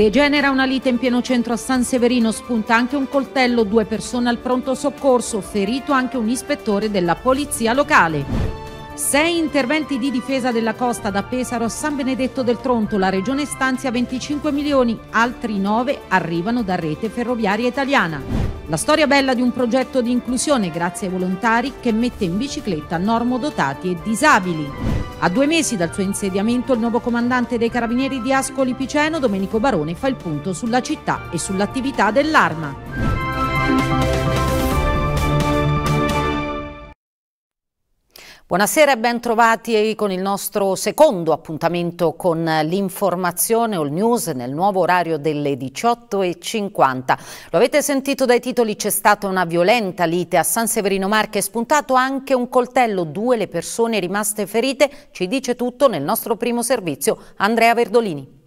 Degenera una lite in pieno centro a San Severino, spunta anche un coltello, due persone al pronto soccorso, ferito anche un ispettore della polizia locale. Sei interventi di difesa della costa da Pesaro a San Benedetto del Tronto, la regione stanzia 25 milioni, altri 9 arrivano da rete ferroviaria italiana. La storia bella di un progetto di inclusione grazie ai volontari che mette in bicicletta normodotati e disabili. A due mesi dal suo insediamento, il nuovo comandante dei carabinieri di Ascoli Piceno, Domenico Barone, fa il punto sulla città e sull'attività dell'arma. Buonasera e ben trovati con il nostro secondo appuntamento con l'informazione All News nel nuovo orario delle 18.50. Lo avete sentito dai titoli, c'è stata una violenta lite a San Severino Marche, è spuntato anche un coltello, due le persone rimaste ferite, ci dice tutto nel nostro primo servizio Andrea Verdolini.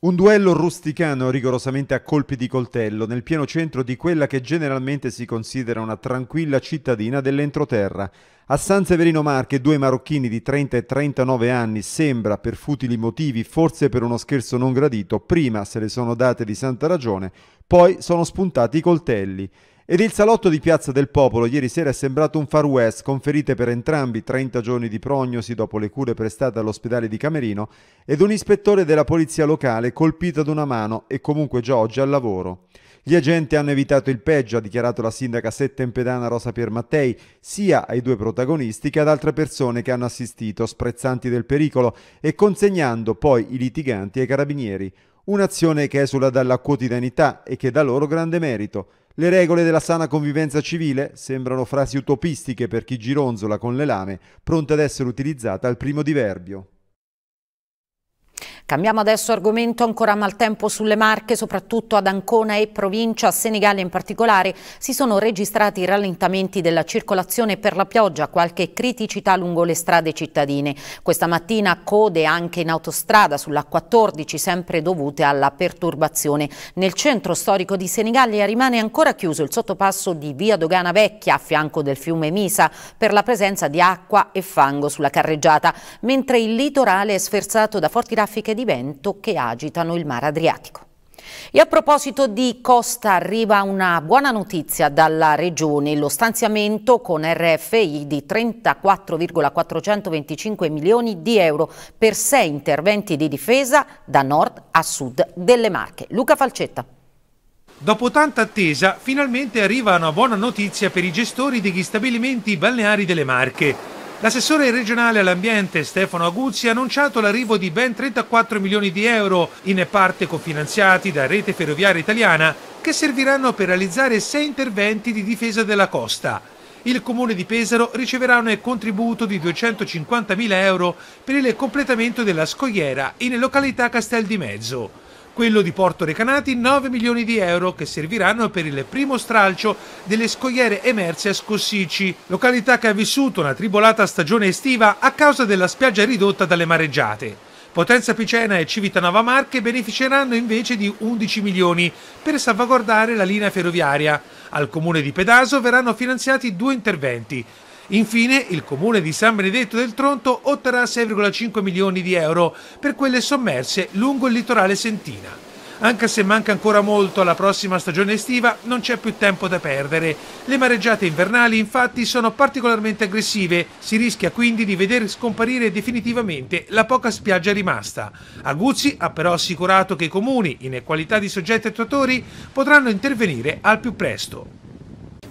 Un duello rusticano rigorosamente a colpi di coltello nel pieno centro di quella che generalmente si considera una tranquilla cittadina dell'entroterra. A San Severino Marche due marocchini di 30 e 39 anni sembra, per futili motivi, forse per uno scherzo non gradito, prima se le sono date di santa ragione, poi sono spuntati i coltelli. Ed il salotto di Piazza del Popolo ieri sera è sembrato un far west, conferite per entrambi 30 giorni di prognosi dopo le cure prestate all'ospedale di Camerino ed un ispettore della polizia locale colpito ad una mano e comunque già oggi al lavoro. Gli agenti hanno evitato il peggio, ha dichiarato la sindaca settempedana Rosa Piermattei, sia ai due protagonisti che ad altre persone che hanno assistito, sprezzanti del pericolo e consegnando poi i litiganti ai carabinieri. Un'azione che esula dalla quotidianità e che dà loro grande merito. Le regole della sana convivenza civile sembrano frasi utopistiche per chi gironzola con le lame, pronte ad essere utilizzate al primo diverbio. Cambiamo adesso argomento, ancora maltempo sulle Marche, soprattutto ad Ancona e provincia, a Senigallia in particolare, si sono registrati rallentamenti della circolazione per la pioggia, qualche criticità lungo le strade cittadine. Questa mattina code anche in autostrada sulla 14, sempre dovute alla perturbazione. Nel centro storico di Senigallia rimane ancora chiuso il sottopasso di Via Dogana Vecchia, a fianco del fiume Misa, per la presenza di acqua e fango sulla carreggiata, mentre il litorale è sferzato da forti raffiche di vento che agitano il mare Adriatico. E a proposito di Costa arriva una buona notizia dalla Regione, lo stanziamento con RFI di 34,425 milioni di euro per sei interventi di difesa da nord a sud delle Marche. Luca Falcetta. Dopo tanta attesa, finalmente arriva una buona notizia per i gestori degli stabilimenti balneari delle Marche. L'assessore regionale all'ambiente Stefano Aguzzi ha annunciato l'arrivo di ben 34 milioni di euro, in parte cofinanziati da Rete Ferroviaria Italiana, che serviranno per realizzare sei interventi di difesa della costa. Il comune di Pesaro riceverà un contributo di 250 mila euro per il completamento della scogliera in località Castel di Mezzo quello di Porto Recanati 9 milioni di euro che serviranno per il primo stralcio delle scogliere emerse a Scossici, località che ha vissuto una tribolata stagione estiva a causa della spiaggia ridotta dalle mareggiate. Potenza Picena e Civitanova Marche beneficeranno invece di 11 milioni per salvaguardare la linea ferroviaria. Al comune di Pedaso verranno finanziati due interventi, Infine, il comune di San Benedetto del Tronto otterrà 6,5 milioni di euro per quelle sommerse lungo il litorale sentina. Anche se manca ancora molto alla prossima stagione estiva, non c'è più tempo da perdere. Le mareggiate invernali infatti sono particolarmente aggressive, si rischia quindi di vedere scomparire definitivamente la poca spiaggia rimasta. Aguzzi ha però assicurato che i comuni, in qualità di soggetti attuatori, potranno intervenire al più presto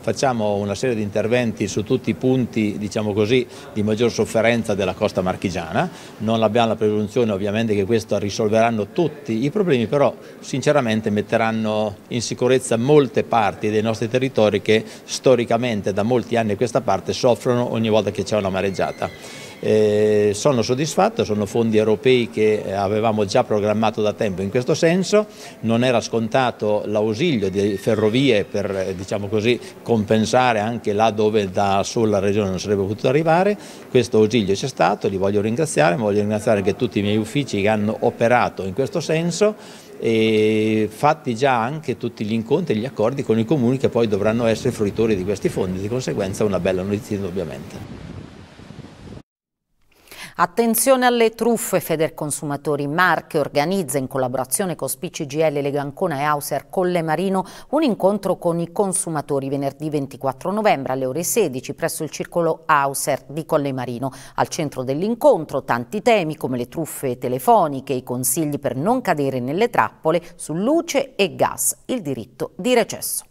facciamo una serie di interventi su tutti i punti diciamo così, di maggior sofferenza della costa marchigiana, non abbiamo la presunzione ovviamente che questo risolveranno tutti i problemi, però sinceramente metteranno in sicurezza molte parti dei nostri territori che storicamente da molti anni a questa parte soffrono ogni volta che c'è una mareggiata. Eh, sono soddisfatto, sono fondi europei che eh, avevamo già programmato da tempo in questo senso, non era scontato l'ausilio di ferrovie per eh, diciamo così, compensare anche là dove da sola la Regione non sarebbe potuto arrivare, questo ausilio c'è stato, li voglio ringraziare, ma voglio ringraziare anche tutti i miei uffici che hanno operato in questo senso e fatti già anche tutti gli incontri e gli accordi con i comuni che poi dovranno essere fruitori di questi fondi, di conseguenza una bella notizia indubbiamente. Attenzione alle truffe, Feder Consumatori Marche organizza in collaborazione con SPCGL Legancona e Hauser Colle Marino un incontro con i consumatori venerdì 24 novembre alle ore 16 presso il circolo Hauser di Colle Marino. Al centro dell'incontro tanti temi come le truffe telefoniche, i consigli per non cadere nelle trappole su luce e gas, il diritto di recesso.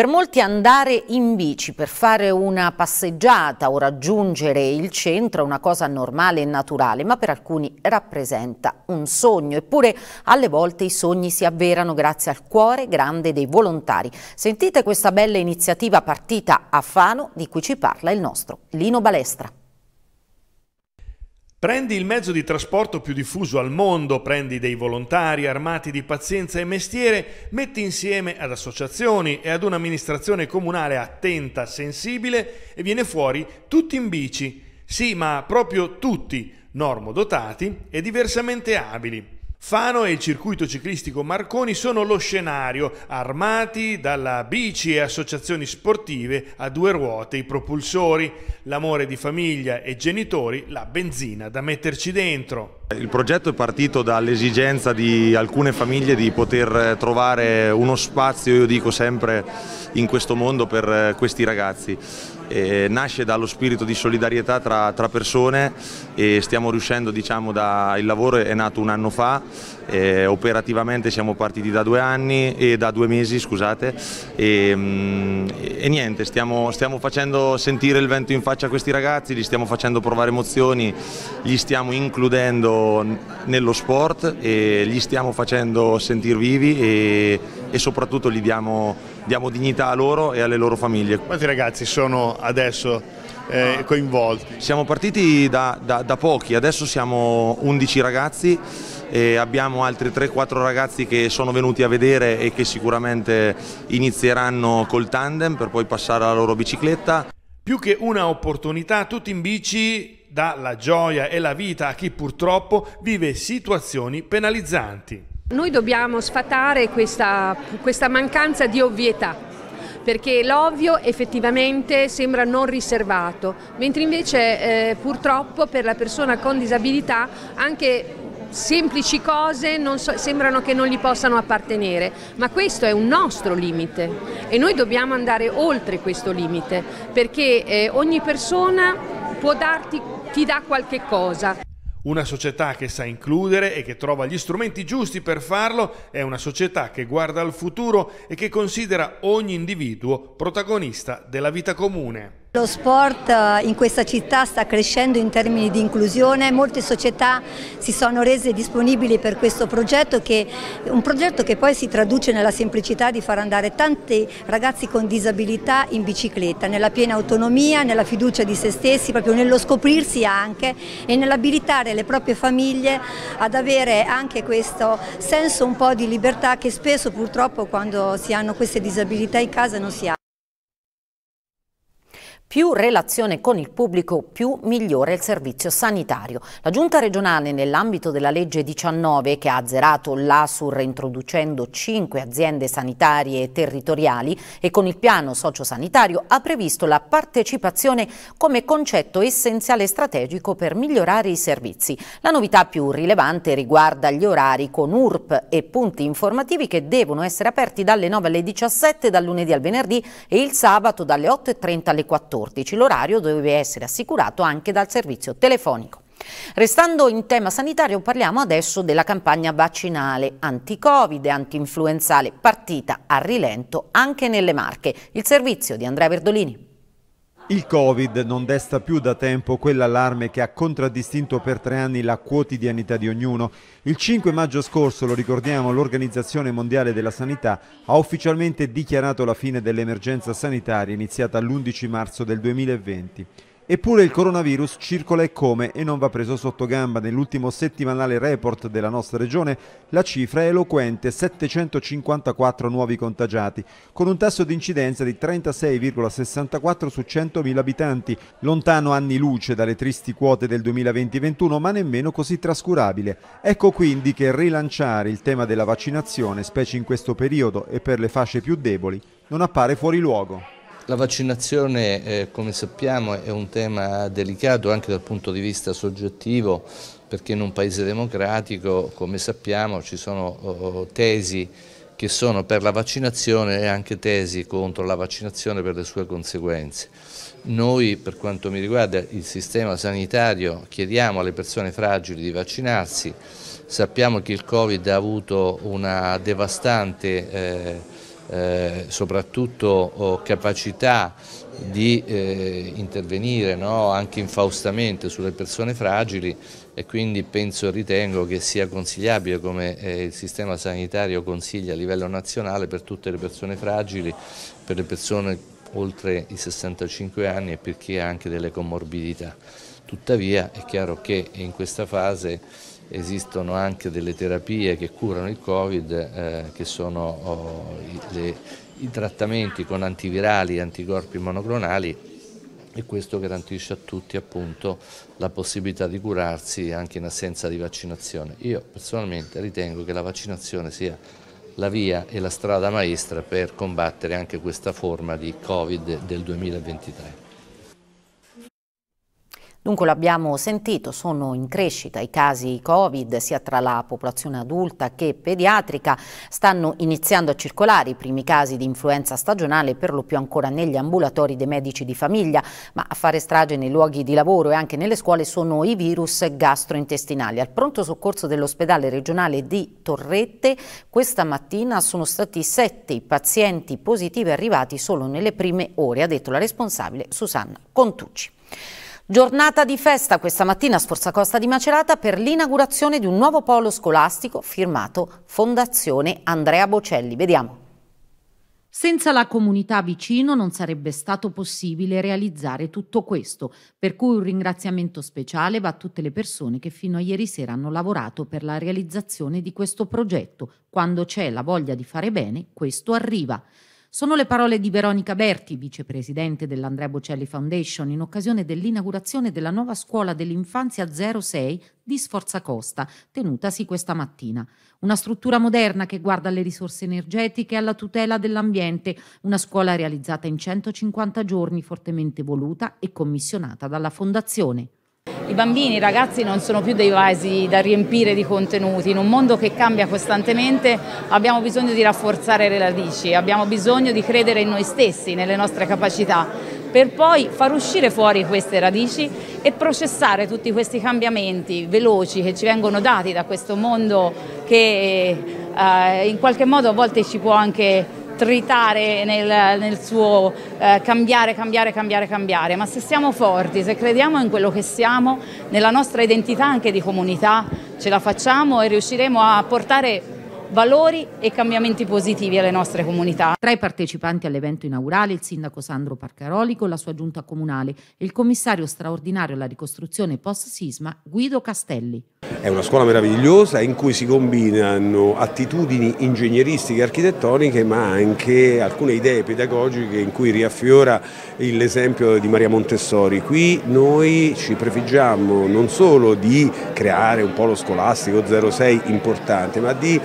Per molti andare in bici per fare una passeggiata o raggiungere il centro è una cosa normale e naturale, ma per alcuni rappresenta un sogno. Eppure alle volte i sogni si avverano grazie al cuore grande dei volontari. Sentite questa bella iniziativa partita a Fano di cui ci parla il nostro Lino Balestra. Prendi il mezzo di trasporto più diffuso al mondo, prendi dei volontari armati di pazienza e mestiere, metti insieme ad associazioni e ad un'amministrazione comunale attenta, sensibile e viene fuori tutti in bici. Sì, ma proprio tutti, normodotati e diversamente abili. Fano e il circuito ciclistico Marconi sono lo scenario, armati dalla bici e associazioni sportive a due ruote i propulsori, l'amore di famiglia e genitori, la benzina da metterci dentro. Il progetto è partito dall'esigenza di alcune famiglie di poter trovare uno spazio, io dico sempre, in questo mondo per eh, questi ragazzi eh, nasce dallo spirito di solidarietà tra, tra persone e stiamo riuscendo, diciamo, da, il lavoro è nato un anno fa, eh, operativamente siamo partiti da due anni e da due mesi scusate e, mh, mm, e niente, stiamo, stiamo facendo sentire il vento in faccia a questi ragazzi, li stiamo facendo provare emozioni, li stiamo includendo nello sport e li stiamo facendo sentire vivi e, e soprattutto gli diamo diamo dignità a loro e alle loro famiglie. Quanti ragazzi sono adesso eh, coinvolti? Siamo partiti da, da, da pochi, adesso siamo 11 ragazzi e abbiamo altri 3-4 ragazzi che sono venuti a vedere e che sicuramente inizieranno col tandem per poi passare alla loro bicicletta. Più che una opportunità, tutti in bici dà la gioia e la vita a chi purtroppo vive situazioni penalizzanti. Noi dobbiamo sfatare questa, questa mancanza di ovvietà perché l'ovvio effettivamente sembra non riservato, mentre invece eh, purtroppo per la persona con disabilità anche semplici cose so, sembrano che non gli possano appartenere, ma questo è un nostro limite e noi dobbiamo andare oltre questo limite perché eh, ogni persona può darti, ti dà qualche cosa. Una società che sa includere e che trova gli strumenti giusti per farlo è una società che guarda al futuro e che considera ogni individuo protagonista della vita comune. Lo sport eh, in questa città sta crescendo in termini di inclusione, molte società si sono rese disponibili per questo progetto, che, un progetto che poi si traduce nella semplicità di far andare tanti ragazzi con disabilità in bicicletta, nella piena autonomia, nella fiducia di se stessi, proprio nello scoprirsi anche e nell'abilitare le proprie famiglie ad avere anche questo senso un po' di libertà che spesso purtroppo quando si hanno queste disabilità in casa non si ha. Più relazione con il pubblico, più migliore il servizio sanitario. La Giunta regionale nell'ambito della legge 19 che ha azzerato l'ASUR introducendo cinque aziende sanitarie e territoriali e con il piano sociosanitario ha previsto la partecipazione come concetto essenziale strategico per migliorare i servizi. La novità più rilevante riguarda gli orari con URP e punti informativi che devono essere aperti dalle 9 alle 17 dal lunedì al venerdì e il sabato dalle 8.30 alle 14. 14. L'orario deve essere assicurato anche dal servizio telefonico. Restando in tema sanitario parliamo adesso della campagna vaccinale anti-covid e anti-influenzale partita a rilento anche nelle Marche. Il servizio di Andrea Verdolini. Il Covid non desta più da tempo quell'allarme che ha contraddistinto per tre anni la quotidianità di ognuno. Il 5 maggio scorso, lo ricordiamo, l'Organizzazione Mondiale della Sanità ha ufficialmente dichiarato la fine dell'emergenza sanitaria iniziata l'11 marzo del 2020. Eppure il coronavirus circola e come e non va preso sotto gamba. Nell'ultimo settimanale report della nostra regione la cifra è eloquente, 754 nuovi contagiati, con un tasso di incidenza di 36,64 su 100.000 abitanti, lontano anni luce dalle tristi quote del 2020-21 ma nemmeno così trascurabile. Ecco quindi che rilanciare il tema della vaccinazione, specie in questo periodo e per le fasce più deboli, non appare fuori luogo. La vaccinazione, eh, come sappiamo, è un tema delicato anche dal punto di vista soggettivo, perché in un paese democratico, come sappiamo, ci sono oh, oh, tesi che sono per la vaccinazione e anche tesi contro la vaccinazione per le sue conseguenze. Noi, per quanto mi riguarda, il sistema sanitario chiediamo alle persone fragili di vaccinarsi, sappiamo che il Covid ha avuto una devastante... Eh, eh, soprattutto oh, capacità di eh, intervenire no? anche infaustamente sulle persone fragili e quindi penso e ritengo che sia consigliabile come eh, il sistema sanitario consiglia a livello nazionale per tutte le persone fragili, per le persone oltre i 65 anni e per chi ha anche delle comorbidità. Tuttavia è chiaro che in questa fase esistono anche delle terapie che curano il Covid, eh, che sono oh, i, le, i, trattamenti con antivirali e anticorpi monoclonali e questo garantisce a tutti appunto la possibilità di curarsi anche in assenza di vaccinazione. Io personalmente ritengo che la vaccinazione sia la via e la strada maestra per combattere anche questa forma di Covid del 2023. Dunque l'abbiamo sentito, sono in crescita i casi Covid sia tra la popolazione adulta che pediatrica, stanno iniziando a circolare i primi casi di influenza stagionale per lo più ancora negli ambulatori dei medici di famiglia, ma a fare strage nei luoghi di lavoro e anche nelle scuole sono i virus gastrointestinali. Al pronto soccorso dell'ospedale regionale di Torrette questa mattina sono stati sette i pazienti positivi arrivati solo nelle prime ore, ha detto la responsabile Susanna Contucci. Giornata di festa questa mattina a Sforza Costa di Macerata per l'inaugurazione di un nuovo polo scolastico firmato Fondazione Andrea Bocelli. Vediamo. Senza la comunità vicino non sarebbe stato possibile realizzare tutto questo, per cui un ringraziamento speciale va a tutte le persone che fino a ieri sera hanno lavorato per la realizzazione di questo progetto. Quando c'è la voglia di fare bene, questo arriva. Sono le parole di Veronica Berti, vicepresidente dell'Andrea Bocelli Foundation, in occasione dell'inaugurazione della nuova scuola dell'infanzia 06 di Sforza Costa, tenutasi questa mattina. Una struttura moderna che guarda alle risorse energetiche e alla tutela dell'ambiente, una scuola realizzata in 150 giorni, fortemente voluta e commissionata dalla Fondazione. I bambini, i ragazzi non sono più dei vasi da riempire di contenuti, in un mondo che cambia costantemente abbiamo bisogno di rafforzare le radici, abbiamo bisogno di credere in noi stessi, nelle nostre capacità, per poi far uscire fuori queste radici e processare tutti questi cambiamenti veloci che ci vengono dati da questo mondo che eh, in qualche modo a volte ci può anche tritare nel, nel suo eh, cambiare, cambiare, cambiare, cambiare, ma se siamo forti, se crediamo in quello che siamo, nella nostra identità anche di comunità, ce la facciamo e riusciremo a portare valori e cambiamenti positivi alle nostre comunità. Tra i partecipanti all'evento inaugurale il sindaco Sandro Parcaroli con la sua giunta comunale e il commissario straordinario alla ricostruzione post-sisma Guido Castelli. È una scuola meravigliosa in cui si combinano attitudini ingegneristiche e architettoniche ma anche alcune idee pedagogiche in cui riaffiora l'esempio di Maria Montessori. Qui noi ci prefiggiamo non solo di creare un polo scolastico 06 importante ma di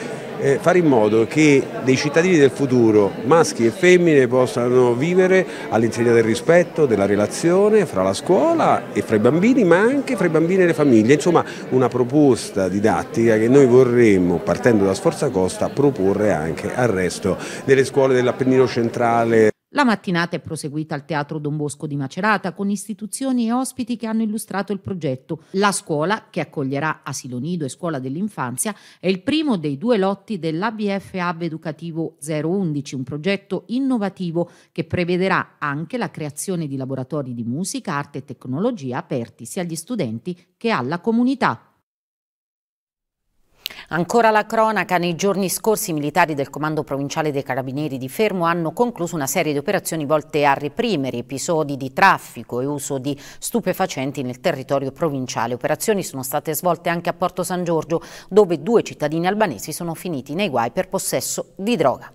eh, fare in modo che dei cittadini del futuro, maschi e femmine, possano vivere all'insegna del rispetto, della relazione fra la scuola e fra i bambini, ma anche fra i bambini e le famiglie. Insomma, una proposta didattica che noi vorremmo, partendo da Sforza Costa, proporre anche al resto delle scuole dell'Appennino centrale. La mattinata è proseguita al Teatro Don Bosco di Macerata con istituzioni e ospiti che hanno illustrato il progetto. La scuola, che accoglierà asilo nido e scuola dell'infanzia, è il primo dei due lotti dell'ABF Hub Educativo 011, un progetto innovativo che prevederà anche la creazione di laboratori di musica, arte e tecnologia aperti sia agli studenti che alla comunità. Ancora la cronaca, nei giorni scorsi i militari del Comando Provinciale dei Carabinieri di Fermo hanno concluso una serie di operazioni volte a reprimere episodi di traffico e uso di stupefacenti nel territorio provinciale. Operazioni sono state svolte anche a Porto San Giorgio, dove due cittadini albanesi sono finiti nei guai per possesso di droga.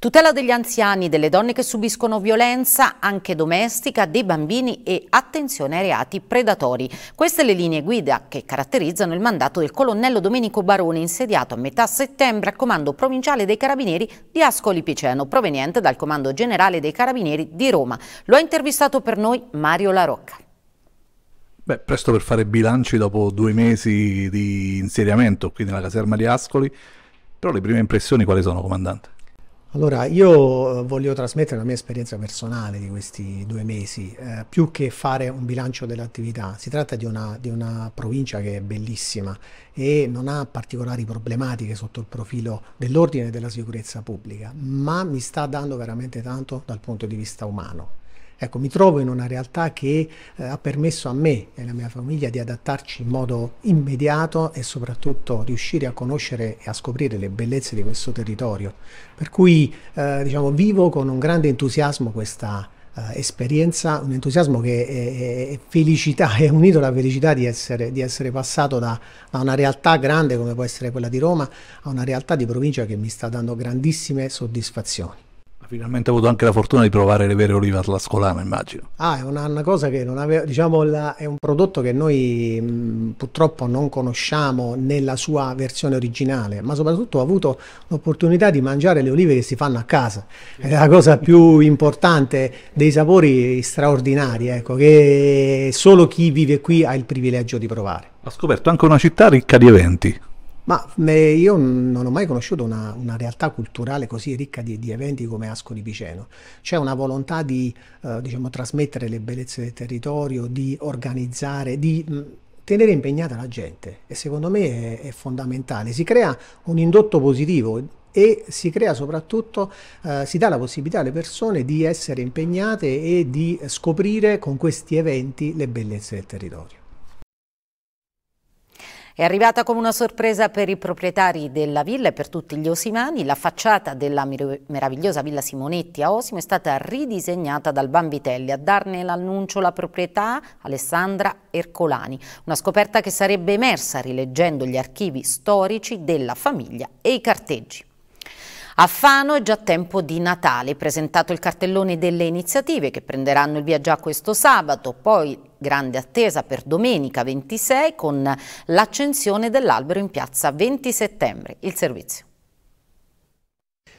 Tutela degli anziani, delle donne che subiscono violenza, anche domestica, dei bambini e attenzione ai reati predatori. Queste le linee guida che caratterizzano il mandato del colonnello Domenico Barone, insediato a metà settembre a comando provinciale dei Carabinieri di Ascoli Piceno, proveniente dal Comando Generale dei Carabinieri di Roma. Lo ha intervistato per noi Mario Larocca. Beh, presto per fare bilanci dopo due mesi di insediamento qui nella caserma di Ascoli, però le prime impressioni quali sono, comandante? Allora, io eh, voglio trasmettere la mia esperienza personale di questi due mesi, eh, più che fare un bilancio dell'attività. Si tratta di una, di una, provincia che è bellissima e non ha particolari problematiche sotto il profilo dell'ordine e della sicurezza pubblica, ma mi sta dando veramente tanto dal punto di vista umano. Ecco, mi trovo in una realtà che eh, ha permesso a me e alla mia famiglia di adattarci in modo immediato e soprattutto riuscire a conoscere e a scoprire le bellezze di questo territorio. Per cui, eh, diciamo, vivo con un grande entusiasmo questa Uh, esperienza, un entusiasmo che è, è, è, felicità, è unito alla felicità di essere, di essere passato da, da, una realtà grande come può essere quella di Roma a una realtà di provincia che mi sta dando grandissime soddisfazioni. Finalmente ho avuto anche la fortuna di provare le vere olive atlascolane, immagino. Ah, è una, una cosa che non aveva diciamo, la, è un prodotto che noi mh, mm, purtroppo non conosciamo nella sua versione originale, ma soprattutto ho avuto l'opportunità di mangiare le olive che si fanno a casa. È la cosa più importante, dei sapori straordinari, ecco, che solo chi vive qui ha il privilegio di provare. Ha scoperto anche una città ricca di eventi. Ma eh, io non ho mai conosciuto una, una realtà culturale così ricca di, di, eventi come Ascoli Piceno. C'è una volontà di eh, diciamo, trasmettere le bellezze del territorio, di organizzare, di tenere impegnata la gente e secondo me è, è fondamentale. Si crea un indotto positivo, e si crea soprattutto, eh, si dà la possibilità alle persone di essere impegnate e di scoprire con questi eventi le bellezze del territorio. È arrivata come una sorpresa per i proprietari della villa e per tutti gli osimani. La facciata della meravigliosa villa Simonetti a Osimo è stata ridisegnata dal Bambitelli. A darne l'annuncio la proprietà Alessandra Ercolani. Una scoperta che sarebbe emersa rileggendo gli archivi storici della famiglia e i carteggi. A Fano è già tempo di Natale, presentato il cartellone delle iniziative che prenderanno il via già questo sabato, poi grande attesa per domenica 26 con l'accensione dell'albero in piazza 20 settembre. Il servizio.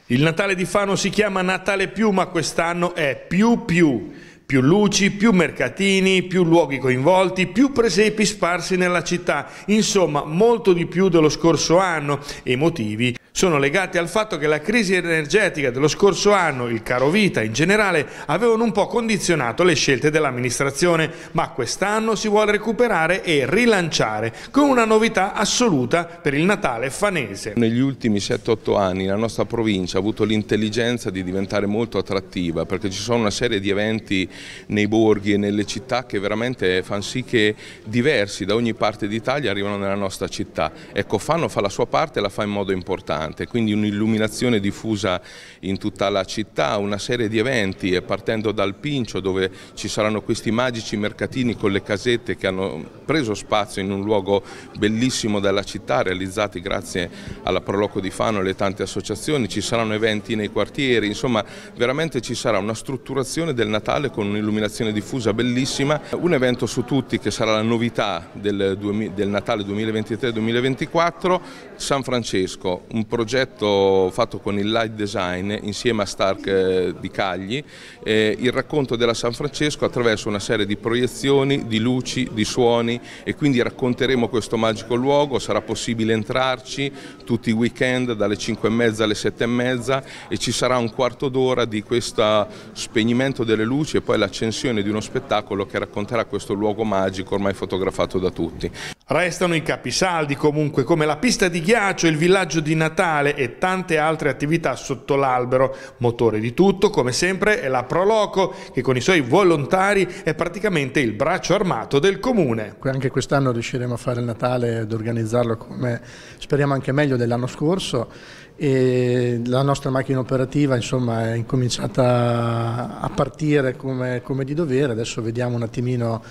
Il Natale di Fano si chiama Natale più, ma quest'anno è più più. Più luci, più mercatini, più luoghi coinvolti, più presepi sparsi nella città, insomma molto di più dello scorso anno e motivi sono legati al fatto che la crisi energetica dello scorso anno, il caro vita in generale, avevano un po' condizionato le scelte dell'amministrazione, ma quest'anno si vuole recuperare e rilanciare con una novità assoluta per il Natale fanese. Negli ultimi 7-8 anni la nostra provincia ha avuto l'intelligenza di diventare molto attrattiva perché ci sono una serie di eventi nei borghi e nelle città che veramente fanno sì che diversi da ogni parte d'Italia arrivano nella nostra città. Ecco, Fanno fa la sua parte e la fa in modo importante importante, quindi un'illuminazione diffusa in tutta la città, una serie di eventi e partendo dal Pincio dove ci saranno questi magici mercatini con le casette che hanno preso spazio in un luogo bellissimo della città realizzati grazie alla Proloco di Fano e alle tante associazioni, ci saranno eventi nei quartieri, insomma veramente ci sarà una strutturazione del Natale con un'illuminazione diffusa bellissima, un evento su tutti che sarà la novità del, del Natale 2023-2024, San Francesco, un progetto fatto con il Light Design insieme a Stark eh, di Cagli, eh, il racconto della San Francesco attraverso una serie di proiezioni, di luci, di suoni e quindi racconteremo questo magico luogo, sarà possibile entrarci tutti i weekend dalle 5 e mezza alle 7 e mezza e ci sarà un quarto d'ora di questo spegnimento delle luci e poi l'accensione di uno spettacolo che racconterà questo luogo magico ormai fotografato da tutti. Restano i capisaldi comunque come la pista di ghiaccio, il villaggio di Natale e tante altre attività sotto l'albero. Motore di tutto, come sempre, è la Proloco che con i suoi volontari è praticamente il braccio armato del comune. Anche quest'anno riusciremo a fare il Natale ed organizzarlo come speriamo anche meglio dell'anno scorso e la nostra macchina operativa insomma, è incominciata a partire come, come di dovere, adesso vediamo un attimino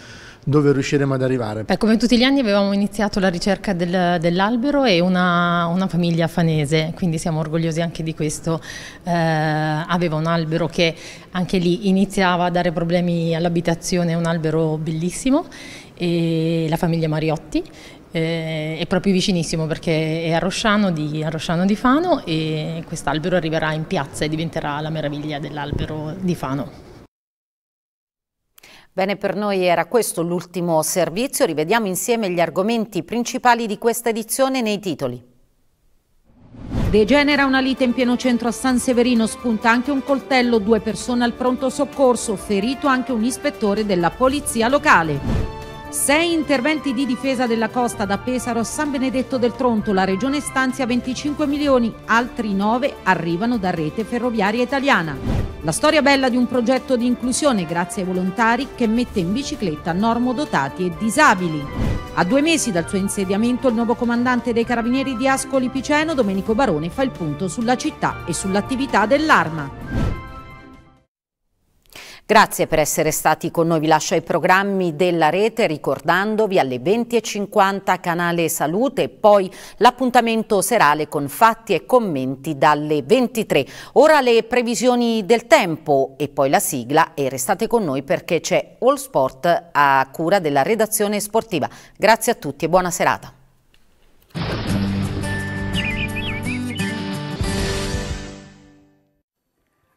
dove riusciremo ad arrivare. Beh, come tutti gli anni avevamo iniziato la ricerca del, dell'albero e una, una, famiglia fanese, quindi siamo orgogliosi anche di questo. Eh, aveva un albero che anche lì iniziava a dare problemi all'abitazione, un albero bellissimo, la famiglia Mariotti eh, è proprio vicinissimo perché è a Rosciano di, a Rosciano di Fano e quest'albero arriverà in piazza e diventerà la meraviglia dell'albero di Fano. Bene, per noi era questo l'ultimo servizio. Rivediamo insieme gli argomenti principali di questa edizione nei titoli. Degenera una lite in pieno centro a San Severino, spunta anche un coltello, due persone al pronto soccorso, ferito anche un ispettore della polizia locale. Sei interventi di difesa della costa da Pesaro a San Benedetto del Tronto. La regione stanzia 25 milioni, altri 9 arrivano da rete ferroviaria italiana. La storia bella di un progetto di inclusione grazie ai volontari che mette in bicicletta normodotati e disabili. A due mesi dal suo insediamento il nuovo comandante dei carabinieri di Ascoli Piceno, Domenico Barone, fa il punto sulla città e sull'attività dell'arma. Grazie per essere stati con noi, vi lascio ai programmi della rete ricordandovi alle 20.50 canale Salute e poi l'appuntamento serale con fatti e commenti dalle 23. Ora le previsioni del tempo e poi la sigla e restate con noi perché c'è All Sport a cura della redazione sportiva. Grazie a tutti e buona serata.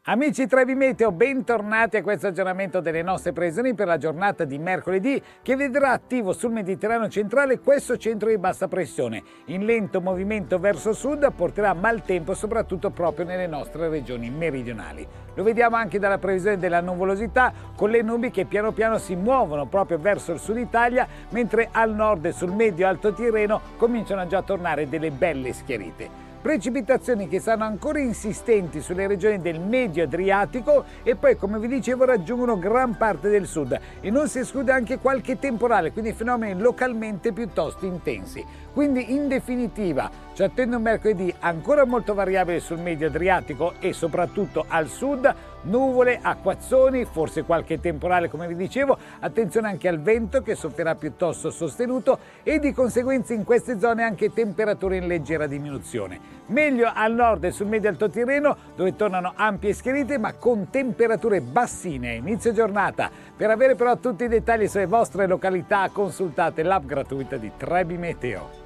Amici Trevi Meteo, bentornati a questo aggiornamento delle nostre previsioni per la giornata di mercoledì che vedrà attivo sul Mediterraneo centrale questo centro di bassa pressione. In lento movimento verso sud porterà maltempo soprattutto proprio nelle nostre regioni meridionali. Lo vediamo anche dalla previsione della nuvolosità con le nubi che piano piano si muovono proprio verso il sud Italia mentre al nord e sul medio alto Tirreno cominciano già a tornare delle belle schiarite. Precipitazioni che saranno ancora insistenti sulle regioni del medio Adriatico e poi, come vi dicevo, raggiungono gran parte del sud e non si esclude anche qualche temporale, quindi fenomeni localmente piuttosto intensi. Quindi in definitiva ci attende un mercoledì ancora molto variabile sul medio Adriatico e soprattutto al sud, nuvole, acquazzoni, forse qualche temporale come vi dicevo, attenzione anche al vento che soffierà piuttosto sostenuto e di conseguenza in queste zone anche temperature in leggera diminuzione. Meglio al nord e sul medio alto Tirreno dove tornano ampie schierite ma con temperature bassine a inizio giornata. Per avere però tutti i dettagli sulle vostre località consultate l'app gratuita di Trebi Meteo.